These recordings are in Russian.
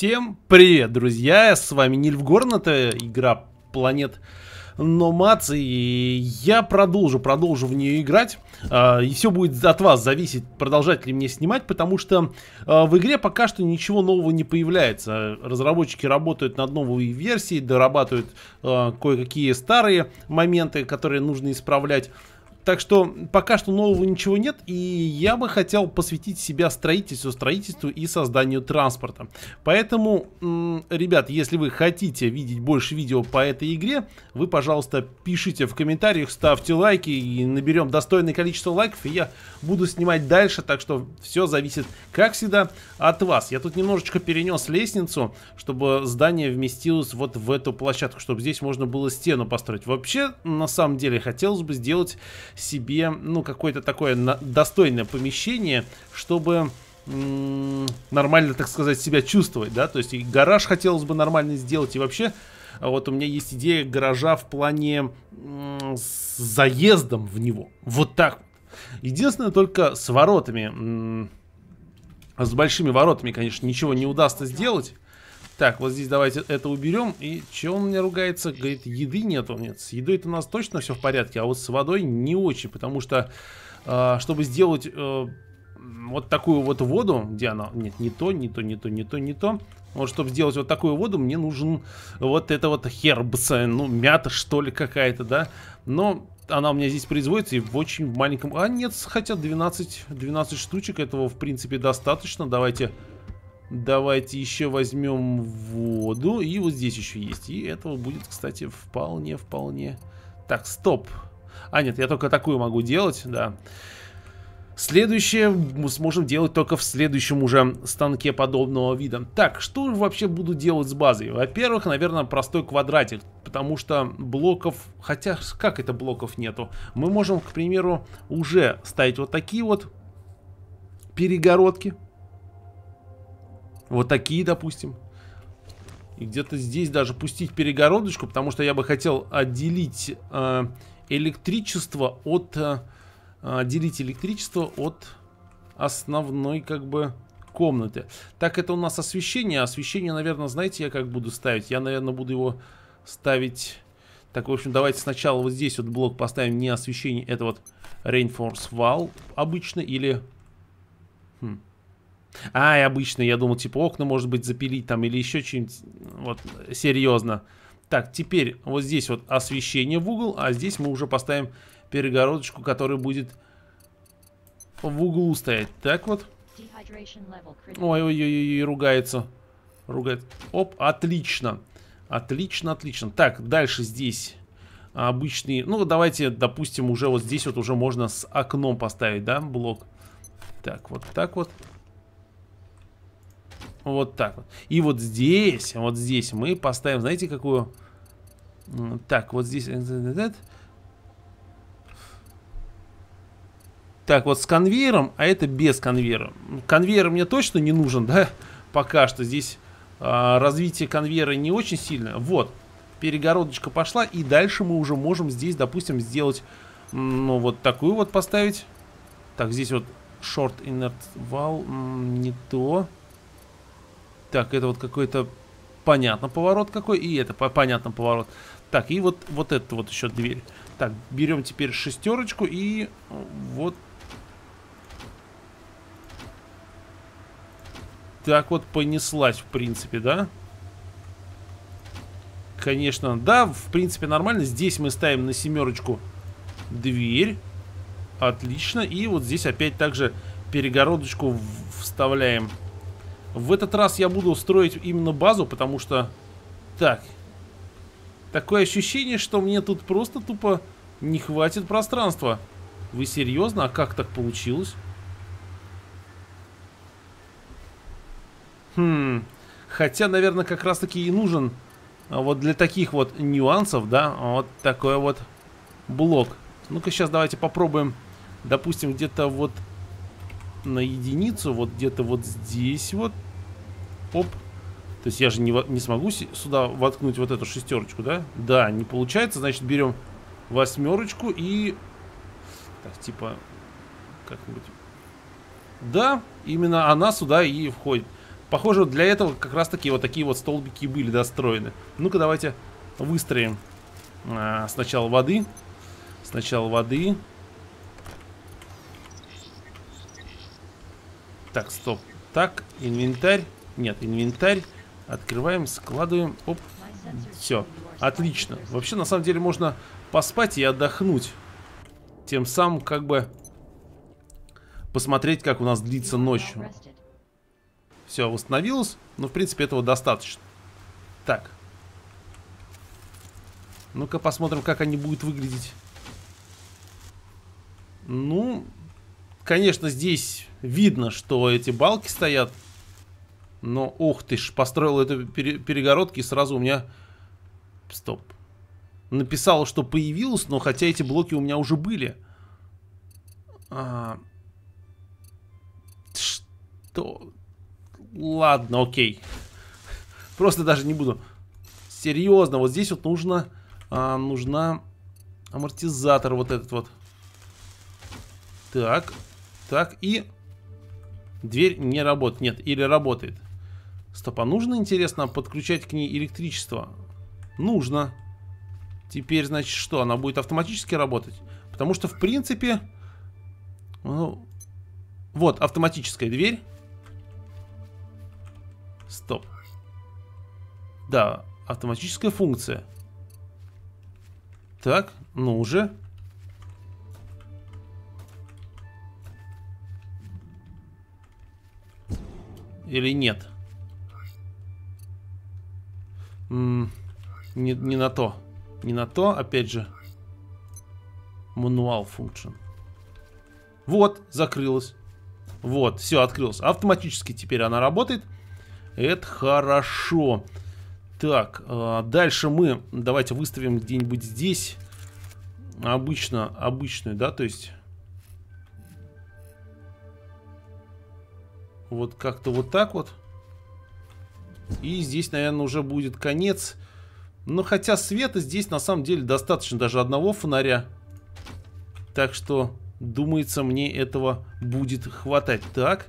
Всем привет, друзья! С вами Нильф Горн, это игра Планет Номадс, и я продолжу, продолжу в нее играть. А, и все будет от вас зависеть, продолжать ли мне снимать, потому что а, в игре пока что ничего нового не появляется. Разработчики работают над новой версией, дорабатывают а, кое-какие старые моменты, которые нужно исправлять. Так что пока что нового ничего нет, и я бы хотел посвятить себя строительству, строительству и созданию транспорта. Поэтому, ребят, если вы хотите видеть больше видео по этой игре, вы, пожалуйста, пишите в комментариях, ставьте лайки и наберем достойное количество лайков, и я буду снимать дальше, так что все зависит, как всегда, от вас. Я тут немножечко перенес лестницу, чтобы здание вместилось вот в эту площадку, чтобы здесь можно было стену построить. Вообще, на самом деле, хотелось бы сделать себе, ну, какое-то такое достойное помещение, чтобы нормально, так сказать, себя чувствовать, да, то есть и гараж хотелось бы нормально сделать, и вообще а вот у меня есть идея гаража в плане с заездом в него, вот так Единственное только с воротами, с большими воротами, конечно, ничего не удастся сделать, так, вот здесь давайте это уберем. И чего он мне ругается? Говорит, еды нету. Нет, с едой-то у нас точно все в порядке, а вот с водой не очень, потому что, э, чтобы сделать э, вот такую вот воду, где она... Нет, не то, не то, не то, не то, не то. Вот чтобы сделать вот такую воду, мне нужен вот это вот хербс, ну, мята что ли какая-то, да? Но она у меня здесь производится и в очень маленьком... А нет, хотя 12, 12 штучек этого, в принципе, достаточно. Давайте Давайте еще возьмем воду. И вот здесь еще есть. И этого будет, кстати, вполне-вполне... Так, стоп. А, нет, я только такую могу делать, да. Следующее мы сможем делать только в следующем уже станке подобного вида. Так, что вообще буду делать с базой? Во-первых, наверное, простой квадратик, потому что блоков... Хотя, как это блоков нету? Мы можем, к примеру, уже ставить вот такие вот перегородки, вот такие, допустим. И где-то здесь даже пустить перегородочку, потому что я бы хотел отделить э, электричество от... Э, отделить электричество от основной, как бы, комнаты. Так, это у нас освещение. Освещение, наверное, знаете, я как буду ставить? Я, наверное, буду его ставить... Так, в общем, давайте сначала вот здесь вот блок поставим не освещение, это вот Rainforce Wall обычно, или... Хм. А, и обычно, я думал, типа, окна, может быть, запилить там или еще что-нибудь. Вот, серьезно. Так, теперь вот здесь вот освещение в угол, а здесь мы уже поставим перегородочку, которая будет в углу стоять. Так вот. Ой-ой-ой, ругается. Ругает. Оп, отлично. Отлично, отлично. Так, дальше здесь обычные. Ну, давайте, допустим, уже вот здесь вот уже можно с окном поставить, да, блок. Так, вот так вот. Вот так вот. И вот здесь, вот здесь мы поставим, знаете, какую... Так, вот здесь... Э, э, э, так, вот с конвейером, а это без конвейера. Конвейер мне точно не нужен, да? Пока что здесь э, развитие конвейера не очень сильное. Вот, перегородочка пошла, и дальше мы уже можем здесь, допустим, сделать, ну, вот такую вот поставить. Так, здесь вот short inert вал, не то. Так, это вот какой-то понятно поворот какой, и это по понятно поворот. Так, и вот, вот это вот еще дверь. Так, берем теперь шестерочку и э, вот так вот понеслась, в принципе, да? Конечно, да, в принципе, нормально. Здесь мы ставим на семерочку дверь. Отлично. И вот здесь опять также перегородочку вставляем. В этот раз я буду строить именно базу, потому что... Так. Такое ощущение, что мне тут просто тупо не хватит пространства. Вы серьезно? А как так получилось? Хм. Хотя, наверное, как раз таки и нужен а, вот для таких вот нюансов, да, вот такой вот блок. Ну-ка сейчас давайте попробуем, допустим, где-то вот на единицу, вот где-то вот здесь вот. Оп. То есть я же не, не смогу сюда воткнуть вот эту шестерочку, да? Да, не получается, значит берем восьмерочку и... Так, типа... Как-нибудь... Да, именно она сюда и входит. Похоже, для этого как раз таки вот такие вот столбики были достроены. Ну-ка, давайте выстроим а, сначала воды. Сначала воды. Так, стоп. Так, инвентарь. Нет, инвентарь. Открываем, складываем. Оп. Все. Отлично. Вообще, на самом деле, можно поспать и отдохнуть. Тем самым, как бы, посмотреть, как у нас длится ночь. Все, восстановилось. Ну, в принципе, этого достаточно. Так. Ну-ка посмотрим, как они будут выглядеть. Ну, конечно, здесь видно, что эти балки стоят. Но, ух ты ж, построил эту перегородки и сразу у меня... Стоп. Написал, что появилось, но хотя эти блоки у меня уже были. А... Что? Ладно, окей. Просто даже не буду. Серьезно, вот здесь вот нужно... А, нужна амортизатор вот этот вот. Так, так, и... Дверь не работает. Нет, или работает. Стоп, а нужно, интересно, подключать к ней электричество? Нужно. Теперь, значит, что? Она будет автоматически работать? Потому что, в принципе... Ну, вот, автоматическая дверь. Стоп. Да, автоматическая функция. Так, ну уже. Или нет? не, не на то. Не на то, опять же. Мануал функцион. Вот, закрылось, Вот, все, открылось. Автоматически теперь она работает. Это хорошо. Так, а, дальше мы давайте выставим где-нибудь здесь обычно, обычную, да, то есть Вот как-то вот так вот. И здесь, наверное, уже будет конец. Но хотя света здесь на самом деле достаточно даже одного фонаря. Так что, думается, мне этого будет хватать. Так.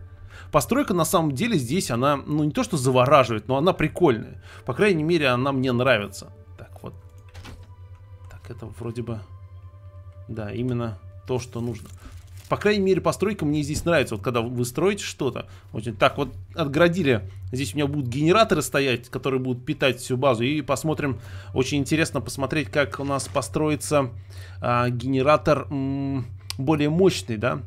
Постройка на самом деле здесь, она, ну не то что завораживает, но она прикольная. По крайней мере, она мне нравится. Так, вот. Так, это вроде бы... Да, именно то, что нужно по крайней мере, постройка мне здесь нравится. Вот когда вы строите что-то, очень так вот отградили. Здесь у меня будут генераторы стоять, которые будут питать всю базу. И посмотрим, очень интересно посмотреть, как у нас построится а, генератор м, более мощный, да.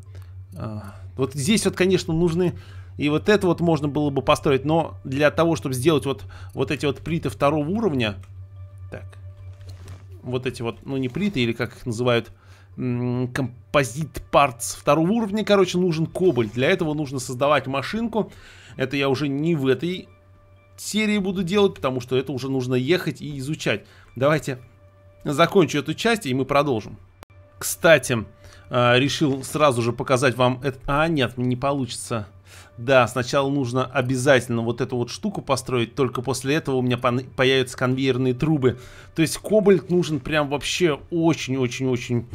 А, вот здесь вот, конечно, нужны... И вот это вот можно было бы построить, но для того, чтобы сделать вот, вот эти вот плиты второго уровня... Так. Вот эти вот, ну не плиты, или как их называют композит парts второго уровня, короче, нужен кобальт. Для этого нужно создавать машинку. Это я уже не в этой серии буду делать, потому что это уже нужно ехать и изучать. Давайте закончу эту часть, и мы продолжим. Кстати, а, решил сразу же показать вам это. А, нет, не получится. Да, сначала нужно обязательно вот эту вот штуку построить, только после этого у меня появятся конвейерные трубы. То есть кобальт нужен прям вообще очень-очень-очень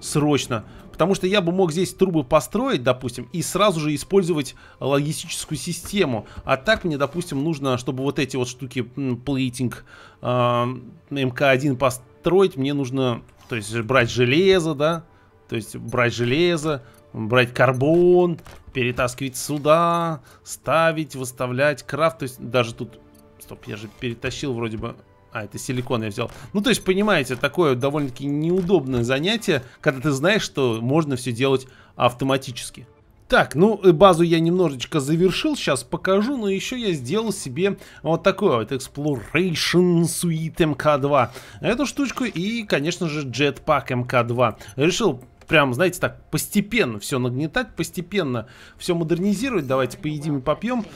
срочно. Потому что я бы мог здесь трубы построить, допустим, и сразу же использовать логистическую систему. А так мне, допустим, нужно, чтобы вот эти вот штуки, плейтинг э, а, МК-1 построить, мне нужно, то есть, брать железо, да, то есть, брать железо, брать карбон, перетаскивать сюда, ставить, выставлять, крафт, то есть, даже тут... Стоп, я же перетащил вроде бы а, это силикон я взял. Ну, то есть, понимаете, такое довольно-таки неудобное занятие, когда ты знаешь, что можно все делать автоматически. Так, ну э, базу я немножечко завершил, сейчас покажу, но еще я сделал себе вот такое, вот Exploration Suite MK2. Эту штучку и, конечно же, Jetpack MK2. Решил прям, знаете, так постепенно все нагнетать, постепенно все модернизировать. Давайте поедим и попьем.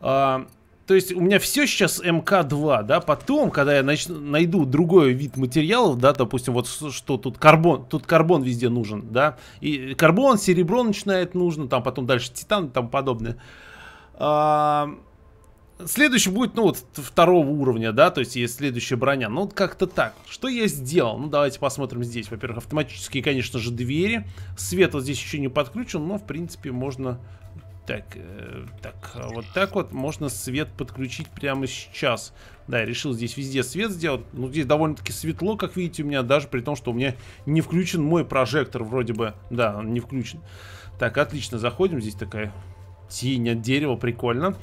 А, то есть у меня все сейчас МК-2, да, потом, когда я нач... найду другой вид материалов, да, допустим, вот что тут карбон, тут карбон везде нужен, да, и карбон, серебро начинает нужно, там потом дальше титан и тому подобное. А... Следующий будет, ну, вот второго уровня, да, то есть есть следующая броня, ну, вот как-то так. Что я сделал? Ну, давайте посмотрим здесь. Во-первых, автоматические, конечно же, двери, свет вот здесь еще не подключен, но, в принципе, можно так, э, так, а вот так вот можно свет подключить прямо сейчас. Да, я решил здесь везде свет сделать. Ну, здесь довольно-таки светло, как видите, у меня даже, при том, что у меня не включен мой прожектор вроде бы. Да, он не включен. Так, отлично, заходим. Здесь такая тень от дерева, прикольно.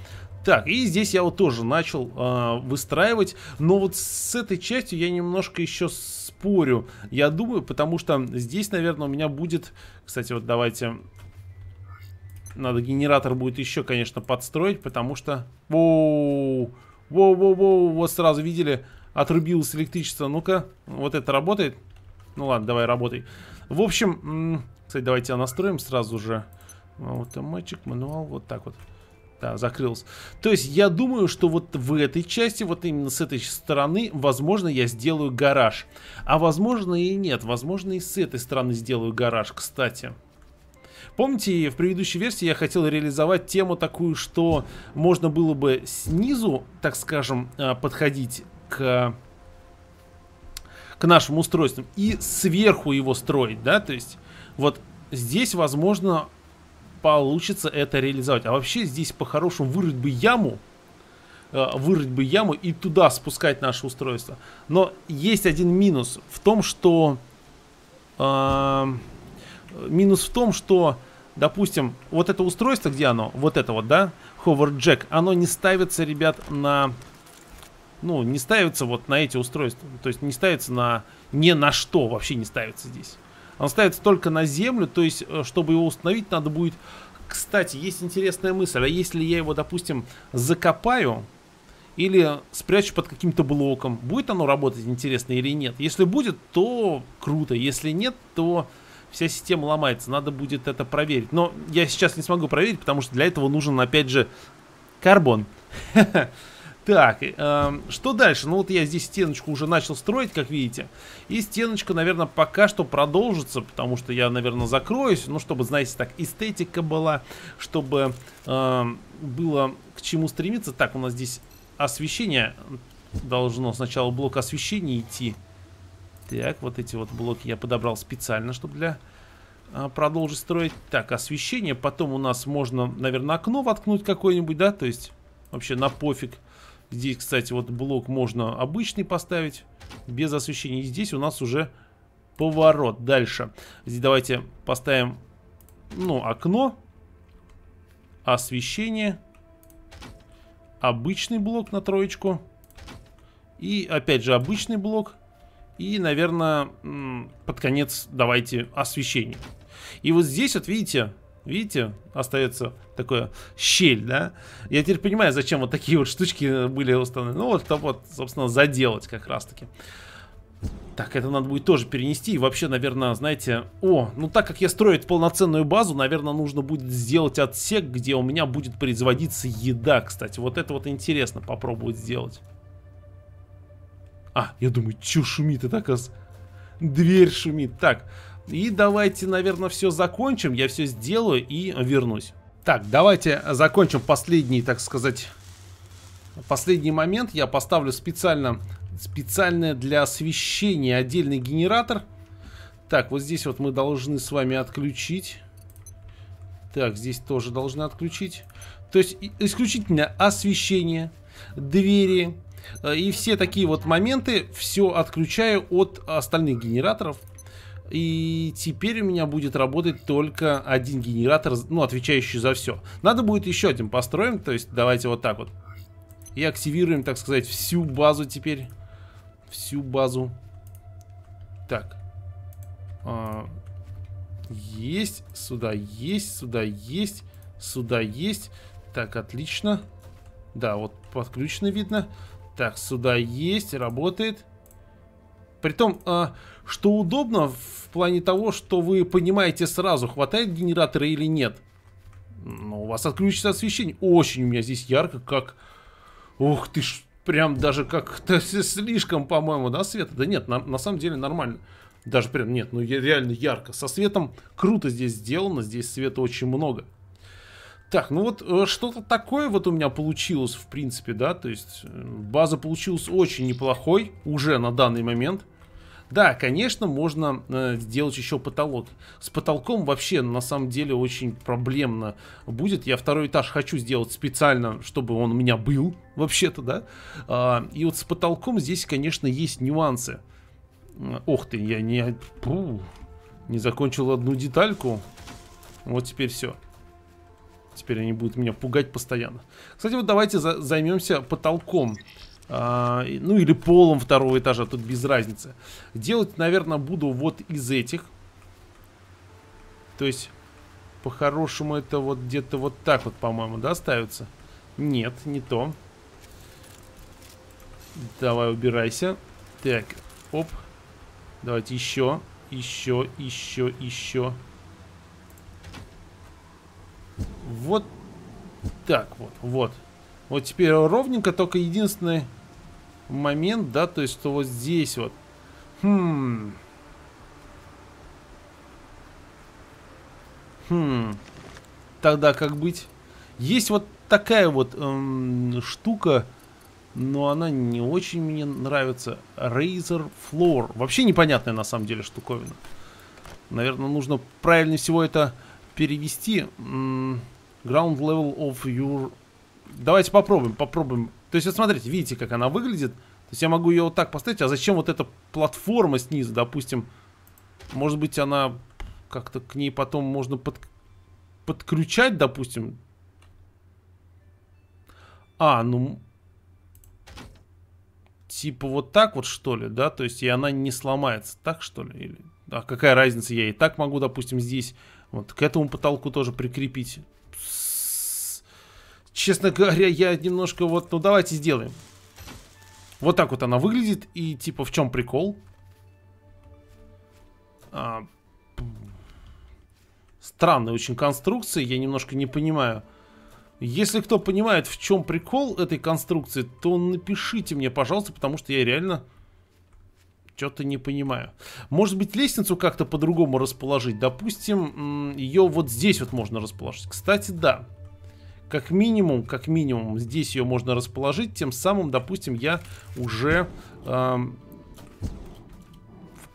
Так, и здесь я вот тоже начал э, выстраивать, но вот с этой частью я немножко еще спорю, я думаю, потому что здесь, наверное, у меня будет, кстати, вот давайте надо генератор будет еще, конечно, подстроить, потому что... Воу! воу воу Вот сразу видели, отрубилось электричество. Ну-ка, вот это работает? Ну ладно, давай, работай. В общем, кстати, давайте я настроим сразу же. Автоматчик, мануал, вот так вот. Да, закрылся. То есть я думаю, что вот в этой части, вот именно с этой стороны, возможно, я сделаю гараж. А возможно и нет. Возможно и с этой стороны сделаю гараж, кстати. Помните, в предыдущей версии я хотел реализовать тему такую, что можно было бы снизу, так скажем, э, подходить к к нашим устройствам и сверху его строить, да, то есть вот здесь, возможно, получится это реализовать. А вообще здесь по-хорошему вырыть бы яму, э, вырыть бы яму и туда спускать наше устройство. Но есть один минус в том, что... Э минус в том, что, допустим, вот это устройство, где оно, вот это вот, да, hover jack, оно не ставится, ребят, на... Ну, не ставится вот на эти устройства. То есть не ставится на... Ни на что вообще не ставится здесь. Оно ставится только на землю, то есть, э, чтобы его установить, надо будет... Кстати, есть интересная мысль, а если я его, допустим, закопаю, или спрячу под каким-то блоком. Будет оно работать интересно или нет? Если будет, то круто. Если нет, то вся система ломается, надо будет это проверить. Но я сейчас не смогу проверить, потому что для этого нужен, опять же, карбон. Так, э, эм, что дальше? Ну вот я здесь стеночку уже начал строить, как видите. И стеночка, наверное, пока что продолжится, потому что я, наверное, закроюсь. Ну, чтобы, знаете, так эстетика была, чтобы эм, было к чему стремиться. Так, у нас здесь освещение. Должно сначала блок освещения идти. Так, вот эти вот блоки я подобрал специально, чтобы для а, продолжить строить. Так, освещение. Потом у нас можно, наверное, окно воткнуть какое-нибудь, да? То есть вообще на пофиг. Здесь, кстати, вот блок можно обычный поставить, без освещения. И здесь у нас уже поворот. Дальше. Здесь давайте поставим, ну, окно, освещение, обычный блок на троечку. И, опять же, обычный блок. И, наверное, под конец давайте освещение. И вот здесь вот, видите, видите, остается такое щель, да? Я теперь понимаю, зачем вот такие вот штучки были установлены. Ну вот, чтобы вот, собственно, заделать как раз-таки. Так, это надо будет тоже перенести. И вообще, наверное, знаете... О, ну так как я строю полноценную базу, наверное, нужно будет сделать отсек, где у меня будет производиться еда, кстати. Вот это вот интересно попробовать сделать. А, я думаю, чё шумит это, оказывается? Дверь шумит. Так, и давайте, наверное, все закончим. Я все сделаю и вернусь. Так, давайте закончим последний, так сказать, последний момент. Я поставлю специально, специально для освещения отдельный генератор. Так, вот здесь вот мы должны с вами отключить. Так, здесь тоже должны отключить. То есть исключительно освещение, двери, Э, и все такие вот моменты все отключаю от остальных генераторов. И теперь у меня будет работать только один генератор, ну, отвечающий за все. Надо будет еще один построим, то есть давайте вот так вот. И активируем, так сказать, всю базу теперь. Всю базу. Так. А, есть, сюда есть, сюда есть, сюда есть. Так, отлично. Да, вот подключено видно. Так, сюда есть, работает. Притом, э, что удобно в плане того, что вы понимаете сразу, хватает генератора или нет. Ну, у вас отключится освещение. Очень у меня здесь ярко, как... Ух ты ж, прям даже как-то слишком, по-моему, да, света? Да нет, на, на самом деле нормально. Даже прям, нет, ну реально ярко. Со светом круто здесь сделано, здесь света очень много. Так, ну вот э, что-то такое вот у меня получилось, в принципе, да, то есть э, база получилась очень неплохой уже на данный момент. Да, конечно, можно э, сделать еще потолок. С потолком вообще, на самом деле, очень проблемно будет. Я второй этаж хочу сделать специально, чтобы он у меня был, вообще-то, да. Э, и вот с потолком здесь, конечно, есть нюансы. Э, ох ты, я не... Фу, не закончил одну детальку. Вот теперь все. Теперь они будут меня пугать постоянно. Кстати, вот давайте за займемся потолком. А, ну или полом второго этажа, тут без разницы. Делать, наверное, буду вот из этих. То есть, по-хорошему, это вот где-то вот так вот, по-моему, да, ставится? Нет, не то. Давай, убирайся. Так, оп. Давайте еще, еще, еще, еще. Вот так вот, вот. Вот теперь ровненько, только единственный момент, да, то есть, что вот здесь вот. Хм. Хм. Тогда как быть? Есть вот такая вот эм, штука, но она не очень мне нравится. Razer Floor. Вообще непонятная на самом деле штуковина. Наверное, нужно правильнее всего это перевести ground level of your... Давайте попробуем, попробуем. То есть, вот смотрите, видите, как она выглядит. То есть я могу ее вот так поставить. А зачем вот эта платформа снизу, допустим? Может быть, она как-то к ней потом можно под... подключать, допустим? А, ну... Типа вот так вот, что ли, да? То есть и она не сломается. Так, что ли? Или... А какая разница? Я и так могу, допустим, здесь вот к этому потолку тоже прикрепить. Честно говоря, я немножко вот... Ну, давайте сделаем. Вот так вот она выглядит. И типа в чем прикол? А, странные очень конструкция, Я немножко не понимаю... Если кто понимает, в чем прикол этой конструкции, то напишите мне, пожалуйста, потому что я реально что-то не понимаю. Может быть, лестницу как-то по-другому расположить? Допустим, ее вот здесь вот можно расположить. Кстати, да. Как минимум, как минимум, здесь ее можно расположить. Тем самым, допустим, я уже... Эм,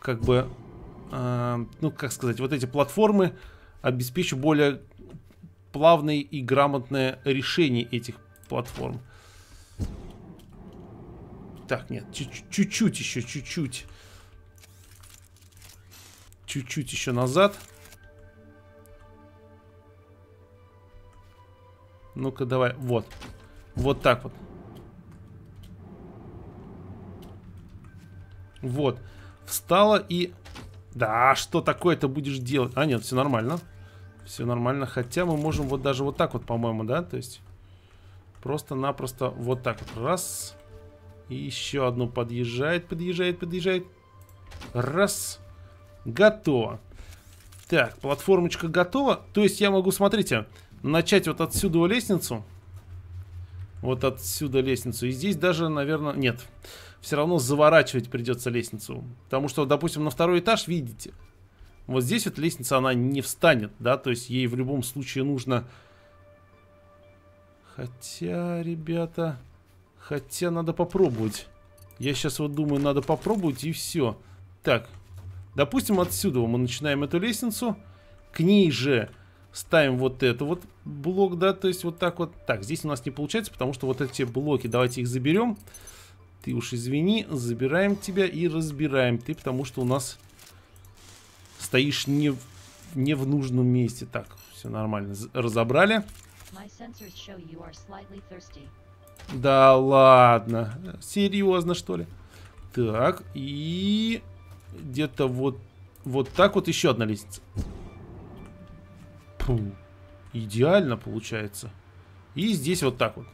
как бы... Э, ну, как сказать, вот эти платформы обеспечу более плавное и грамотное решение этих платформ. Так, нет, чуть-чуть еще, чуть-чуть. Чуть-чуть еще назад. Ну-ка, давай, вот. Вот так вот. Вот. Встала и... Да, что такое-то будешь делать? А, нет, все нормально. Все нормально. Хотя мы можем вот даже вот так вот, по-моему, да? То есть просто-напросто вот так вот. Раз. И еще одно подъезжает, подъезжает, подъезжает. Раз. Готово. Так, платформочка готова. То есть я могу, смотрите, начать вот отсюда лестницу. Вот отсюда лестницу. И здесь даже, наверное... Нет. Все равно заворачивать придется лестницу. Потому что, допустим, на второй этаж, видите, вот здесь вот лестница, она не встанет, да, то есть ей в любом случае нужно... Хотя, ребята... Хотя надо попробовать. Я сейчас вот думаю, надо попробовать и все. Так, допустим, отсюда мы начинаем эту лестницу. К ней же ставим вот это вот блок, да, то есть вот так вот. Так, здесь у нас не получается, потому что вот эти блоки, давайте их заберем. Ты уж извини, забираем тебя и разбираем ты, потому что у нас стоишь не в, не в нужном месте. Так, все нормально, разобрали. My да ладно. Серьезно, что ли? Так, и... Где-то вот... Вот так вот еще одна лестница. Фу. Идеально получается. И здесь вот так вот.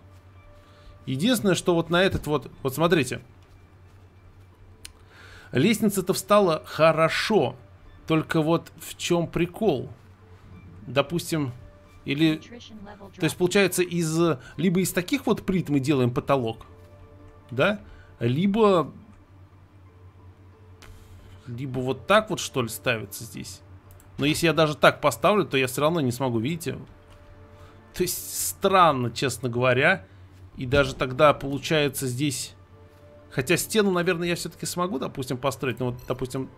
Единственное, что вот на этот вот... Вот смотрите. Лестница-то встала хорошо. Только вот в чем прикол? Допустим, или... То есть получается из... Либо из таких вот плит мы делаем потолок, да? Либо... Либо вот так вот, что ли, ставится здесь. Но если я даже так поставлю, то я все равно не смогу, видите? То есть странно, честно говоря. И даже тогда получается здесь... Хотя стену, наверное, я все-таки смогу, допустим, построить. Ну вот, допустим...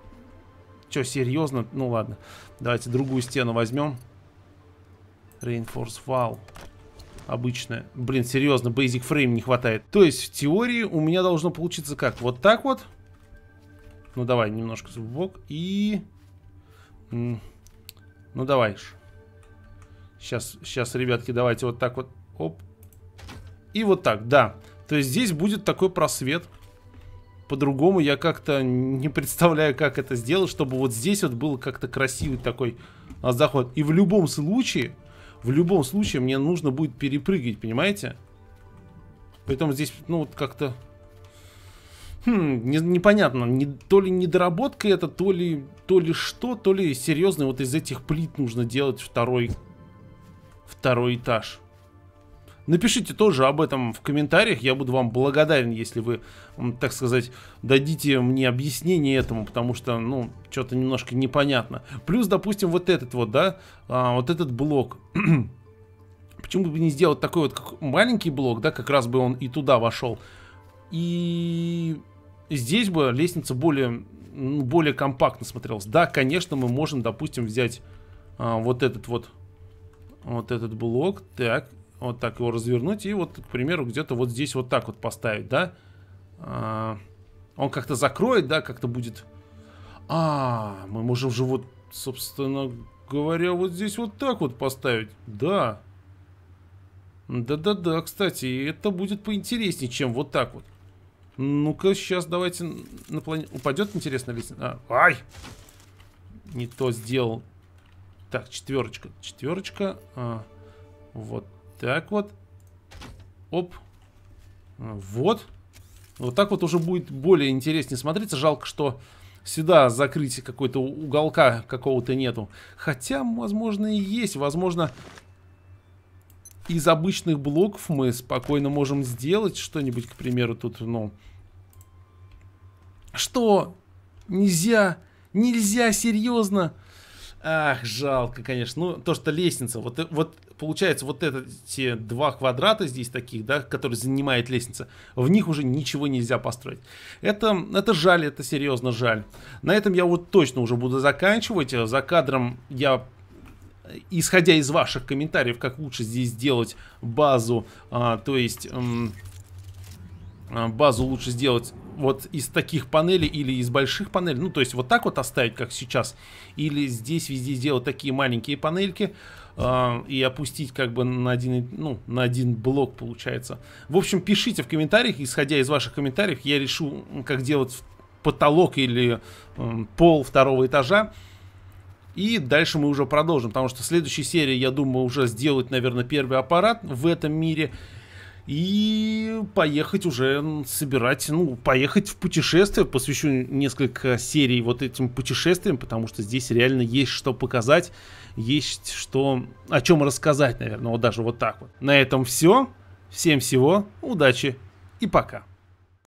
Что, серьезно? Ну ладно. Давайте другую стену возьмем. Reinforce wall обычная. Блин, серьезно, Basic Frame не хватает. То есть, в теории у меня должно получиться как? Вот так вот. Ну, давай, немножко в И... Ну, давай. Сейчас, сейчас, ребятки, давайте вот так вот. Оп. И вот так, да. То есть, здесь будет такой просвет. По-другому я как-то не представляю, как это сделать, чтобы вот здесь вот был как-то красивый такой а, заход. И в любом случае, в любом случае мне нужно будет перепрыгивать, понимаете? Поэтому здесь, ну, вот как-то... Хм, не, непонятно, не, то ли недоработка это, то ли, то ли что, то ли серьезно вот из этих плит нужно делать второй, второй этаж. Напишите тоже об этом в комментариях. Я буду вам благодарен, если вы, так сказать, дадите мне объяснение этому, потому что, ну, что-то немножко непонятно. Плюс, допустим, вот этот вот, да, а, вот этот блок. Почему бы не сделать такой вот как маленький блок, да, как раз бы он и туда вошел. И здесь бы лестница более, более компактно смотрелась. Да, конечно, мы можем, допустим, взять а, вот этот вот вот этот блок. Так, вот так его развернуть и вот, к примеру, где-то вот здесь вот так вот поставить, да? А, он как-то закроет, да, как-то будет... А, мы можем же вот, собственно говоря, вот здесь вот так вот поставить. Да. Да-да-да, кстати, это будет поинтереснее, чем вот так вот. Ну-ка, сейчас давайте на плане... Упадет, интересно, весь... А, ай! Не то сделал. Так, четверочка. Четверочка. А, вот так вот. Оп. А, вот. Вот так вот уже будет более интереснее смотреться. Жалко, что сюда закрытие какой-то уголка какого-то нету. Хотя, возможно, и есть. Возможно, из обычных блоков мы спокойно можем сделать что-нибудь, к примеру, тут, ну... Что? Нельзя, нельзя, серьезно? Ах, жалко, конечно. Ну, то, что лестница. Вот, э, вот получается, вот эти два квадрата здесь таких, да, которые занимает лестница, в них уже ничего нельзя построить. Это, это жаль, это серьезно жаль. На этом я вот точно уже буду заканчивать. За кадром я исходя из ваших комментариев, как лучше здесь сделать базу, а, то есть... Эм, базу лучше сделать вот из таких панелей или из больших панелей, ну, то есть вот так вот оставить, как сейчас, или здесь везде сделать такие маленькие панельки э, и опустить как бы на один, ну, на один блок, получается. В общем, пишите в комментариях, исходя из ваших комментариев, я решу, как делать потолок или э, пол второго этажа. И дальше мы уже продолжим, потому что в следующей серии, я думаю, уже сделать, наверное, первый аппарат в этом мире – и поехать уже собирать, ну, поехать в путешествие. Посвящу несколько серий вот этим путешествиям, потому что здесь реально есть что показать, есть что, о чем рассказать, наверное, вот даже вот так вот. На этом все. Всем всего, удачи и пока.